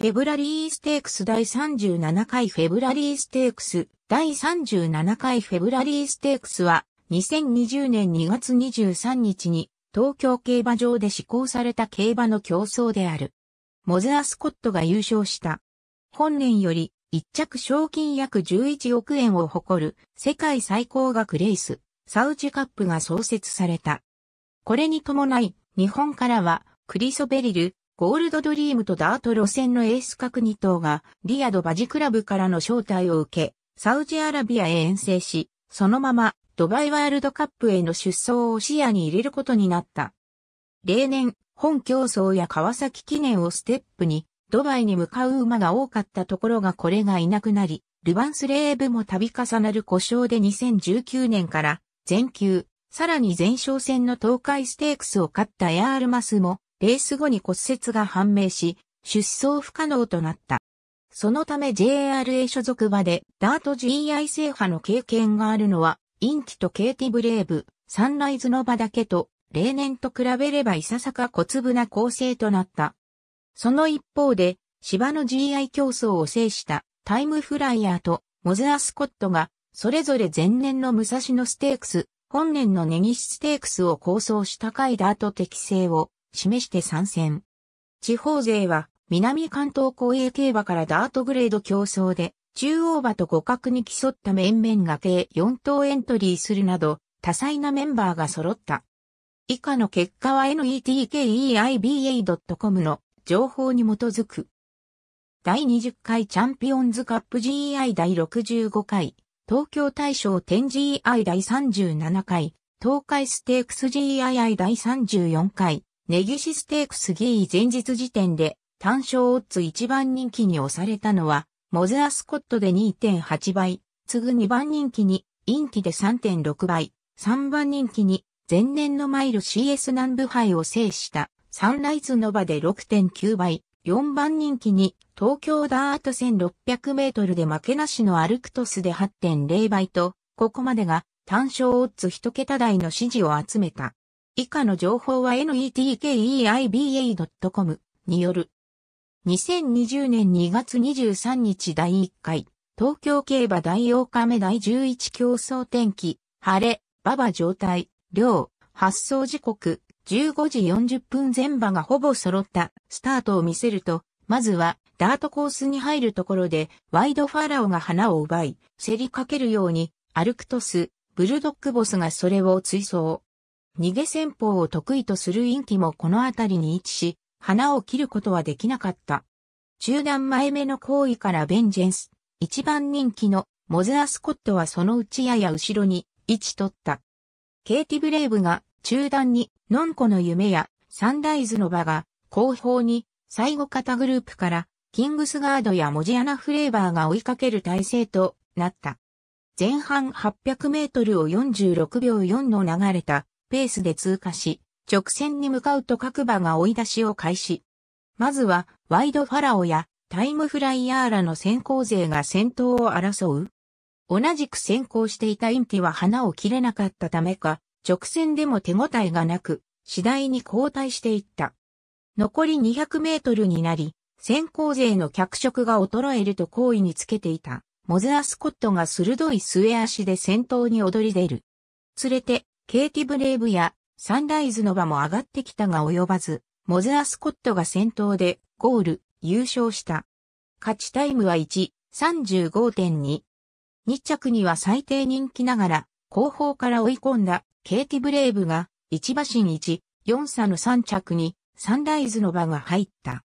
フェブラリーステークス第37回フェブラリーステークス第37回フェブラリーステークスは2020年2月23日に東京競馬場で施行された競馬の競争である。モズアスコットが優勝した。本年より一着賞金約11億円を誇る世界最高額レース、サウジカップが創設された。これに伴い、日本からはクリソベリル、ゴールドドリームとダート路線のエース角2頭がリヤドバジクラブからの招待を受け、サウジアラビアへ遠征し、そのままドバイワールドカップへの出走を視野に入れることになった。例年、本競争や川崎記念をステップに、ドバイに向かう馬が多かったところがこれがいなくなり、ルバンスレーブも度重なる故障で2019年から全球、さらに前哨戦の東海ステークスを勝ったエアールマスもレース後に骨折が判明し、出走不可能となった。そのため JRA 所属馬でダート GI 制覇の経験があるのは、インキとケイティブレーブ、サンライズの場だけと、例年と比べればいささか小粒な構成となった。その一方で、芝の GI 競争を制したタイムフライヤーとモズアスコットが、それぞれ前年の武蔵野ステークス、本年のネギステークスを構想した回ダート適性を示して参戦。地方勢は、南関東公営競馬からダートグレード競争で、中央馬と互角に競った面々が計4頭エントリーするなど、多彩なメンバーが揃った。以下の結果は netkeiba.com の情報に基づく。第20回チャンピオンズカップ GEI 第65回、東京大賞展 g i 第37回、東海ステークス g i i 第34回、ネギシステークスギー前日時点で単勝オッズ1番人気に押されたのはモズアスコットで2.8倍、次ぐ2番人気にインキで3.6倍、3番人気に前年のマイル CS 南部杯を制したサンライズノバで6.9倍、4番人気に東京ダート1600メートルで負けなしのアルクトスで8.0倍と、ここまでが単勝オッズ1桁台の支持を集めた。以下の情報は netkeiba.com による。2020年2月23日第1回、東京競馬第8日目第11競争天気、晴れ、馬場状態、量、発送時刻、15時40分前馬がほぼ揃ったスタートを見せると、まずはダートコースに入るところでワイドファラオが花を奪い、競りかけるように、アルクトス、ブルドックボスがそれを追走。逃げ戦法を得意とする陰気もこの辺りに位置し、花を切ることはできなかった。中段前目の行為からベンジェンス、一番人気のモズアスコットはそのうちやや後ろに位置取った。ケイティブレイブが中段にノンコの夢やサンライズの場が後方に最後型グループからキングスガードやモジアナフレーバーが追いかける体制となった。前半800メートルを46秒4の流れたペースで通過し、直線に向かうと各馬が追い出しを開始。まずは、ワイドファラオやタイムフライヤーらの先行勢が先頭を争う。同じく先行していたインティは花を切れなかったためか、直線でも手応えがなく、次第に後退していった。残り200メートルになり、先行勢の脚色が衰えると好意につけていた、モズアスコットが鋭い末足で先頭に踊り出る。連れて、ケイティブレイブやサンライズの場も上がってきたが及ばず、モズアスコットが先頭でゴール、優勝した。勝ちタイムは1、35.2。2着には最低人気ながら、後方から追い込んだケイティブレイブが1馬身1、4差の3着にサンライズの場が入った。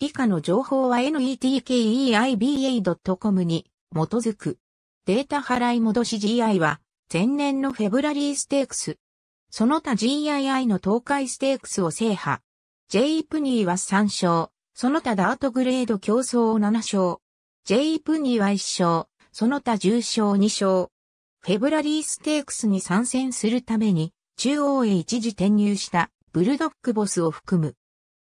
以下の情報は netkeiba.com に基づく。データ払い戻し GI は前年のフェブラリーステークス。その他 GII の東海ステークスを制覇。J. プニーは3勝。その他ダートグレード競争を7勝。J. プニーは1勝。その他10勝2勝。フェブラリーステークスに参戦するために、中央へ一時転入したブルドックボスを含む。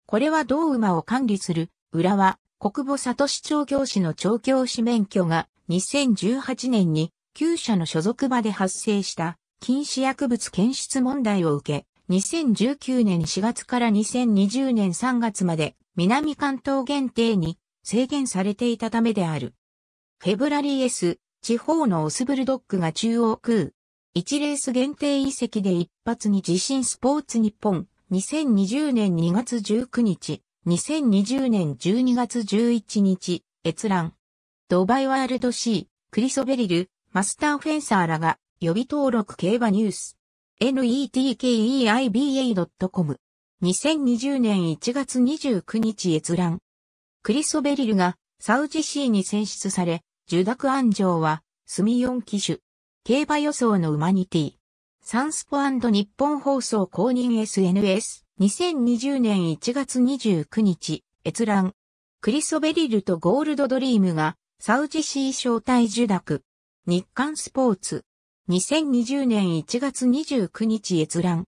これは同馬を管理する、浦和、国母里市長教師の調教師免許が2018年に旧社の所属場で発生した禁止薬物検出問題を受け、2019年4月から2020年3月まで南関東限定に制限されていたためである。フェブラリー S 地方のオスブルドッグが中央空。1レース限定遺跡で一発に地震スポーツ日本。2020年2月19日。2020年12月11日。閲覧。ドバイワールド C。クリソベリル。マスターフェンサーらが予備登録競馬ニュース。netkeiba.com 2020年1月29日閲覧。クリソベリルがサウジシーに選出され、受諾安城はスミン機種。競馬予想のウマニティ。サンスポ日本放送公認 SNS。2020年1月29日、閲覧。クリソベリルとゴールドドリームがサウジシー招待受諾。日刊スポーツ。2020年1月29日閲覧。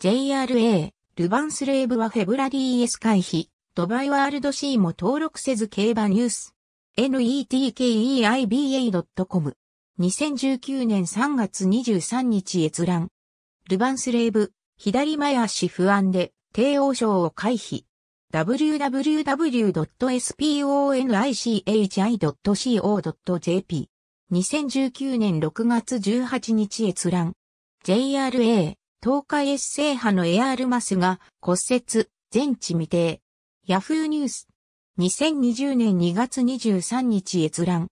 JRA、ルバンスレーブはフェブラリー S 回避。ドバイワールドシーも登録せず競馬ニュース。netkeiba.com。2019年3月23日閲覧。ルバンスレーブ、左前足不安で、帝王賞を回避。www.sponichi.co.jp 2019年6月18日閲覧。JRA、東海 S 制覇のエアールマスが骨折、全治未定。ヤフーニュース。2020年2月23日閲覧。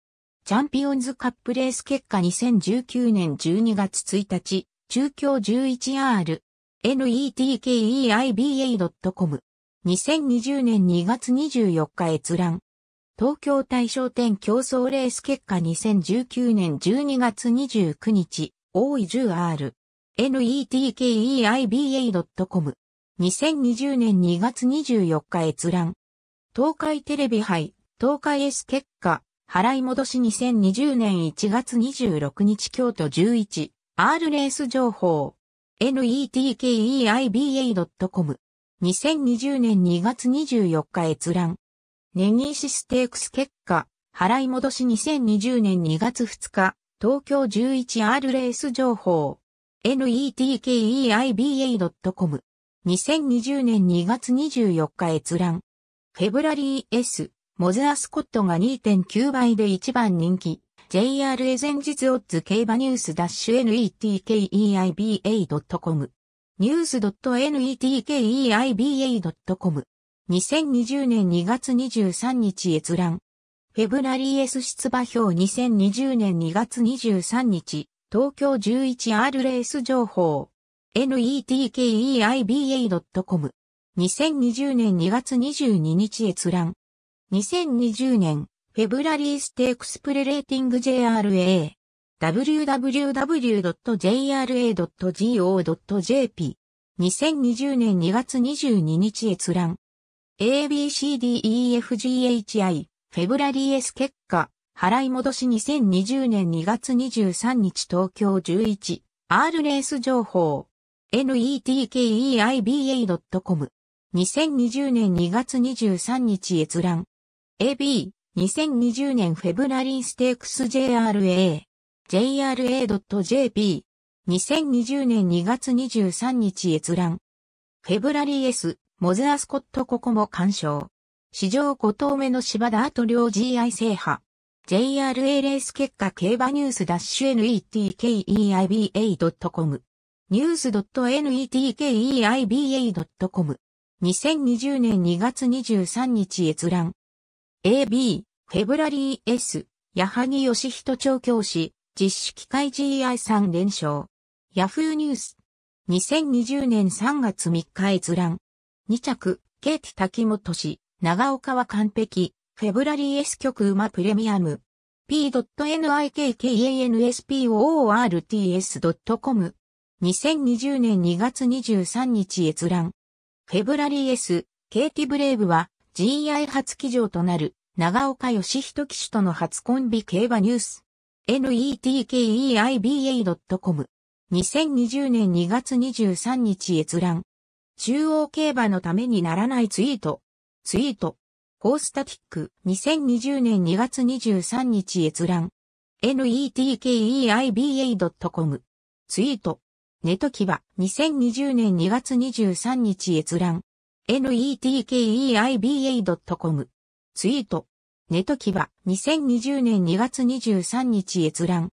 チャンピオンズカップレース結果2019年12月1日、中京 11R。netkeiba.com。2020年2月24日閲覧。東京大賞店競争レース結果2019年12月29日、大井 10R、netkeiba.com。2020年2月24日閲覧。東海テレビ杯、東海 S 結果、払い戻し2020年1月26日京都 11R レース情報。netkeiba.com。2020年2月24日閲覧。ネーシステークス結果、払い戻し2020年2月2日、東京 11R レース情報。netkeiba.com。2020年2月24日閲覧。フェブラリー S、モズアスコットが2.9倍で1番人気。JRA 前日オッズ競馬ニュース -netkeiba.com。news.netkeiba.com 2020年2月23日閲覧。フェブラリー S 出馬表2020年2月23日、東京 11R レース情報。netkeiba.com。2020年2月22日閲覧。2020年、フェブラリーステークスプレレーティング JRA。www.jra.go.jp。2020年2月22日閲覧。ABCDEFGHI、フェブラリー S 結果、払い戻し2020年2月23日東京11、R レース情報、netkeiba.com、2020年2月23日閲覧、AB、2020年フェブラリーステークス JRA、jra.jp、2020年2月23日閲覧、フェブラリー S、モズアスコットここも干渉。史上5頭目の芝田ート両 GI 制覇。JRA レース結果競馬ニュース -netkeiba.com ニュース .netkeiba.com 2020年2月23日閲覧 AB フェブラリー S 矢作義人調教師実施機械 GI3 連勝ヤフーニュース2020年3月3日閲覧2着、ケーティ滝本氏、長岡は完璧、フェブラリー S 曲馬プレミアム。p.nikkanspoorts.com 2020年2月23日閲覧。フェブラリー S、ケイティブレイブは GI 初騎乗となる長岡義人騎手との初コンビ競馬ニュース。netkeiba.com2020 年2月23日閲覧。中央競馬のためにならないツイート。ツイート。コースタティック2020年2月23日閲覧。netkeiba.com ツイート。ネトキバ2020年2月23日閲覧。netkeiba.com ツイート。ネトキバ2020年2月23日閲覧。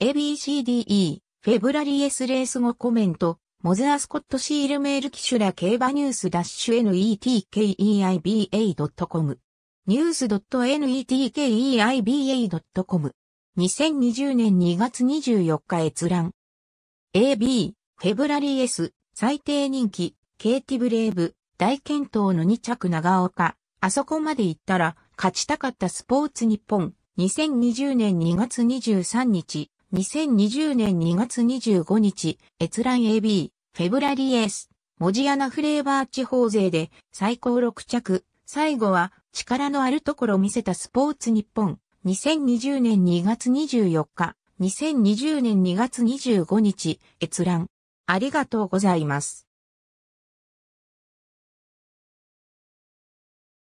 ABCDE フェブラリエスレース後コメントモズアスコットシールメール機種ら競馬ニュース -netkeiba.com ニュース .netkeiba.com 2020年2月24日閲覧 AB フェブラリー S 最低人気ケイティブレイブ大健闘の2着長岡あそこまで行ったら勝ちたかったスポーツ日本2020年2月23日2020年2月25日、閲覧 AB、フェブラリーエース、文字穴フレーバー地方勢で最高6着、最後は力のあるところを見せたスポーツ日本、2020年2月24日、2020年2月25日、閲覧。ありがとうございます。